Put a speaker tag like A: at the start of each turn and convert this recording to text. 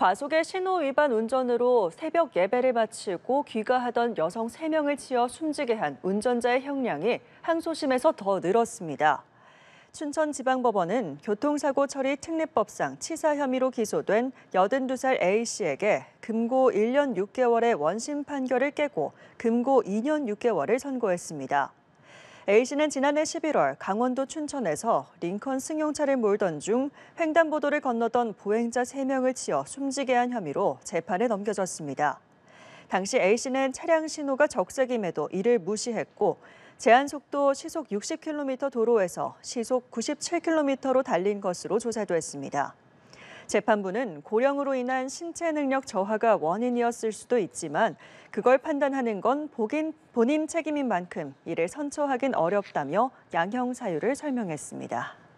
A: 과속의 신호 위반 운전으로 새벽 예배를 마치고 귀가하던 여성 3명을 치어 숨지게 한 운전자의 형량이 항소심에서 더 늘었습니다. 춘천지방법원은 교통사고 처리 특례법상 치사 혐의로 기소된 82살 A씨에게 금고 1년 6개월의 원심 판결을 깨고 금고 2년 6개월을 선고했습니다. A씨는 지난해 11월 강원도 춘천에서 링컨 승용차를 몰던 중 횡단보도를 건너던 보행자 3명을 치어 숨지게 한 혐의로 재판에 넘겨졌습니다. 당시 A씨는 차량 신호가 적색임에도 이를 무시했고 제한 속도 시속 60km 도로에서 시속 97km로 달린 것으로 조사됐습니다. 재판부는 고령으로 인한 신체 능력 저하가 원인이었을 수도 있지만 그걸 판단하는 건 본인, 본인 책임인 만큼 이를 선처하긴 어렵다며 양형 사유를 설명했습니다.